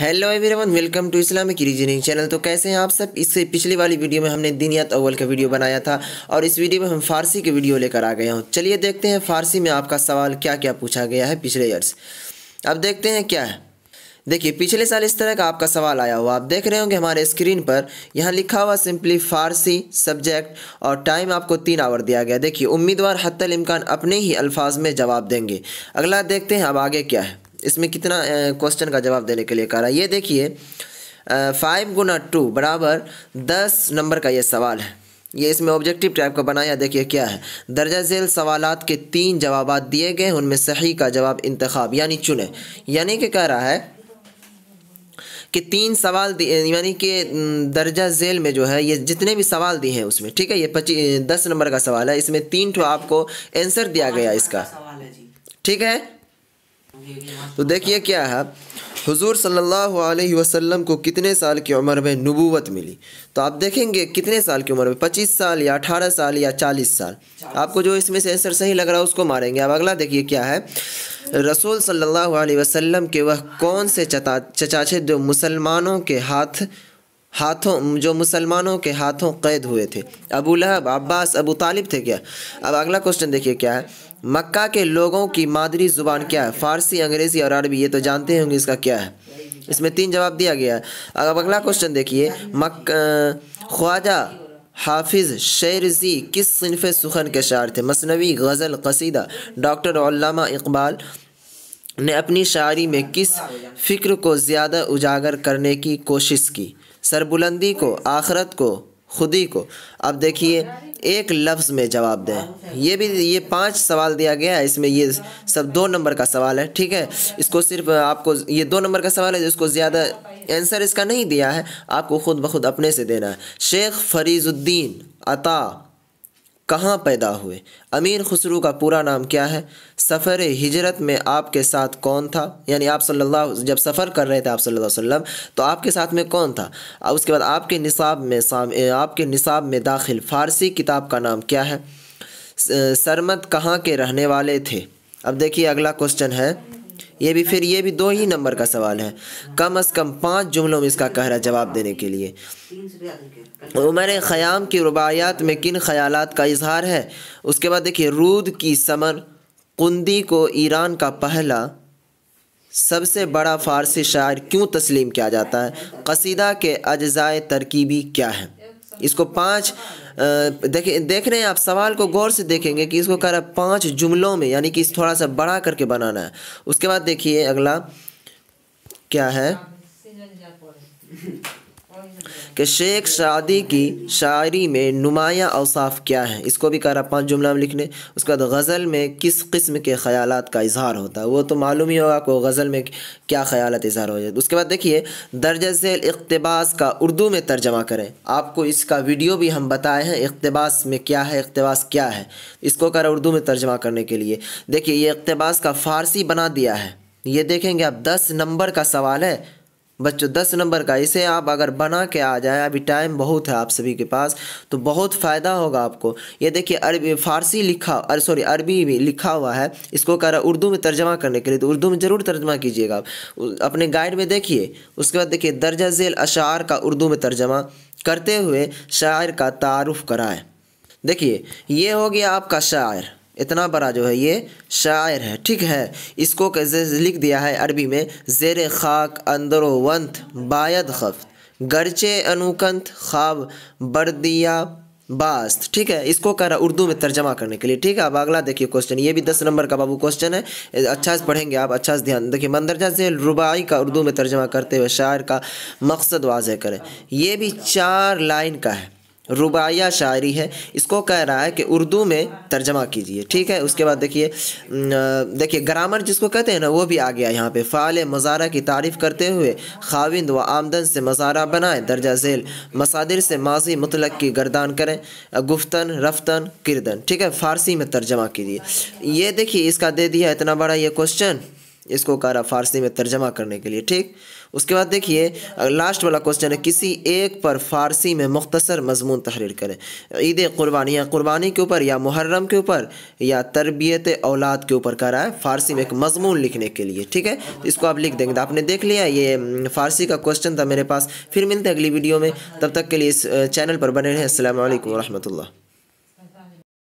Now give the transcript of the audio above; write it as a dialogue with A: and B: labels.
A: hello everyone welcome to Islamic reasoning channel तो कैसे हैं आप सब इससे पिछली वाली वीडियो में हमने दिनियात अव्वल का वीडियो बनाया था और इस वीडियो में हम फारसी के वीडियो लेकर आ गए हूँ चलिए देखते हैं फारसी में आपका सवाल क्या क्या पूछा गया है पिछले ईयर्स अब देखते हैं क्या है देखिए पिछले साल इस तरह का आपका सवाल आया हुआ आप देख रहे होंगे हमारे स्क्रीन पर यहाँ लिखा हुआ सिंपली फारसी सब्जेक्ट और टाइम आपको तीन आवर दिया गया देखिए उम्मीदवार हत्तल इम्कान अपने ही अल्फाज में जवाब देंगे अगला देखते हैं अब आगे क्या है इसमें कितना क्वेश्चन का जवाब देने के लिए कह रहा है ये देखिए फाइव गुना टू बराबर दस नंबर का ये सवाल है ये इसमें ऑब्जेक्टिव टाइप का बनाया देखिए क्या है दर्जा झेल सवाल के तीन जवाब दिए गए उनमें सही का जवाब इंतखब यानी चुने यानी कि कह रहा है कि तीन सवाल यानी कि दर्जा झेल में जो है ये जितने भी सवाल दिए हैं उसमें ठीक है ये पच्चीस दस नंबर का सवाल है इसमें तीन ठो आपको आंसर दिया गया इसका ठीक है तो देखिए क्या है हुजूर सल्लल्लाहु अलैहि वसल्लम को कितने साल की उम्र में नबूवत मिली तो आप देखेंगे कितने साल की उम्र में पच्चीस साल या अठारह साल या चालीस साल आपको जो इसमें से आंसर सही लग रहा है उसको मारेंगे अब अगला देखिए क्या है रसूल सल्लल्लाहु अलैहि वसल्लम के वह कौन से चचा चचाचे जो मुसलमानों के हाथ हाथों जो मुसलमानों के हाथों कैद हुए थे अबू लहब अब्बास अबू तालिब थे क्या अब अगला क्वेश्चन देखिए क्या है मक्का के लोगों की मादरी ज़ुबान क्या है फारसी अंग्रेज़ी और अरबी ये तो जानते होंगे इसका क्या है इसमें तीन जवाब दिया गया है अब अगला क्वेश्चन देखिए मक ख्वाजा हाफिज़ शेरजी किस सिनफ सुखन के शार थे मसनवी गज़ल कसीदा डॉक्टर इकबाल ने अपनी शायरी में किस फ़िक्र को ज़्यादा उजागर करने की कोशिश की सरबुलंदी को आखरत को खुदी को अब देखिए एक लफ्ज़ में जवाब दें ये भी ये पांच सवाल दिया गया है इसमें ये सब दो नंबर का सवाल है ठीक है इसको सिर्फ आपको ये दो नंबर का सवाल है जिसको ज़्यादा आंसर इसका नहीं दिया है आपको खुद ब खुद अपने से देना है शेख फरीजुद्दीन अता कहाँ पैदा हुए अमीर खुसरू का पूरा नाम क्या है सफ़र हिजरत में आपके साथ कौन था यानी आप सल्लल्लाहु जब सफ़र कर रहे थे आप सल्लल्लाहु अलैहि वसल्लम तो आपके साथ में कौन था अब उसके बाद आपके निसाब में साम आपके निसाब में दाखिल फ़ारसी किताब का नाम क्या है सरमत कहाँ के रहने वाले थे अब देखिए अगला क्वेश्चन है ये भी फिर ये भी दो ही नंबर का सवाल है कम अज़ कम पाँच जुमलों में इसका कहरा जवाब देने के लिए उमर ख़याम की रुबायात में किन ख्याल का इजहार है उसके बाद देखिए रूद की समर कुंदी को ईरान का पहला सबसे बड़ा फ़ारसी शायर क्यों तस्लीम किया जाता है कसीदा के अज्ज़ाए तरकीबी क्या है इसको पांच देखे देख रहे हैं आप सवाल को गौर से देखेंगे कि इसको कह रहा है पाँच जुमलों में यानी कि इस थोड़ा सा बड़ा करके बनाना है उसके बाद देखिए अगला क्या है कि शेख शादी की शायरी में नुमाया अवसाफ क्या है इसको भी कह रहा पाँच जुमला में लिखने उसके बाद गज़ल में किस किस्म के ख्याल का इजहार होता है वो तो मालूम ही होगा को गज़ल में क्या ख्याल इजहार हो जाए उसके बाद देखिए दर्ज झेल इकतबास का उर्दू में तर्जमा करें आपको इसका वीडियो भी हम बताए हैं इकतबास में क्या है इकतबास क्या है इसको कह रहा उर्दू में तर्जमा करने के लिए देखिए ये इकतबास का फ़ारसी बना दिया है ये देखेंगे आप दस नंबर का सवाल है बच्चों दस नंबर का इसे आप अगर बना के आ जाए अभी टाइम बहुत है आप सभी के पास तो बहुत फ़ायदा होगा आपको ये देखिए अरबी फारसी लिखा अरे सॉरी अरबी भी लिखा हुआ है इसको कह रहा उर्दू में तर्जमा करने के लिए तो उर्दू में ज़रूर तर्जमा कीजिएगा आप अपने गाइड में देखिए उसके बाद देखिए दर्जा झेल अशार का उर्दू में तर्जमा करते हुए शायर का तारफ़ कराए देखिए ये हो गया आपका शायर इतना बड़ा जो है ये शायर है ठीक है इसको कैसे लिख दिया है अरबी में जेर खाक अंदरो वंत बायद खफ्त गरचे अनुकंत ख्वाब बर्दिया बास्त ठीक है इसको कह रहा उर्दू में तर्जमा करने के लिए ठीक है अब अगला देखिए क्वेश्चन ये भी दस नंबर का बाबू क्वेश्चन है अच्छा से पढ़ेंगे आप अच्छा से ध्यान देखिए मंदरजा से रुबाई का उर्दू में तर्जमा करते हुए शायर का मकसद वाजह करें ये भी चार लाइन का है रुबाया शायरी है इसको कह रहा है कि उर्दू में तर्जमा कीजिए ठीक है उसके बाद देखिए देखिए ग्रामर जिसको कहते हैं ना वो भी आ गया यहाँ पे फ़ाल मज़ारा की तारीफ़ करते हुए खाविंद व आमदन से मज़ारा बनाएं दर्जा झेल मसादिर से माजी मतलब की गर्दान करें गुफ्तन रफ्तन किरदन ठीक है फ़ारसी में तर्जमा कीजिए ये देखिए इसका दे दिया इतना बड़ा ये क्वेश्चन इसको कह रहा फारसी में तर्जमा करने के लिए ठीक उसके बाद देखिए लास्ट वाला क्वेश्चन है किसी एक पर फारसी में मुख्तसर मजमून तहरीर करें ईद कुर्बानी या कुर्बानी के ऊपर या मुहर्रम के ऊपर या तरबियत औलाद के ऊपर कह रहा है फारसी में एक मजमून लिखने के लिए ठीक है इसको आप लिख देंगे तो आपने देख लिया ये फारसी का क्वेश्चन था मेरे पास फिर मिलते हैं अगली वीडियो में तब तक के लिए इस चैनल पर बने रहें असल वरहमल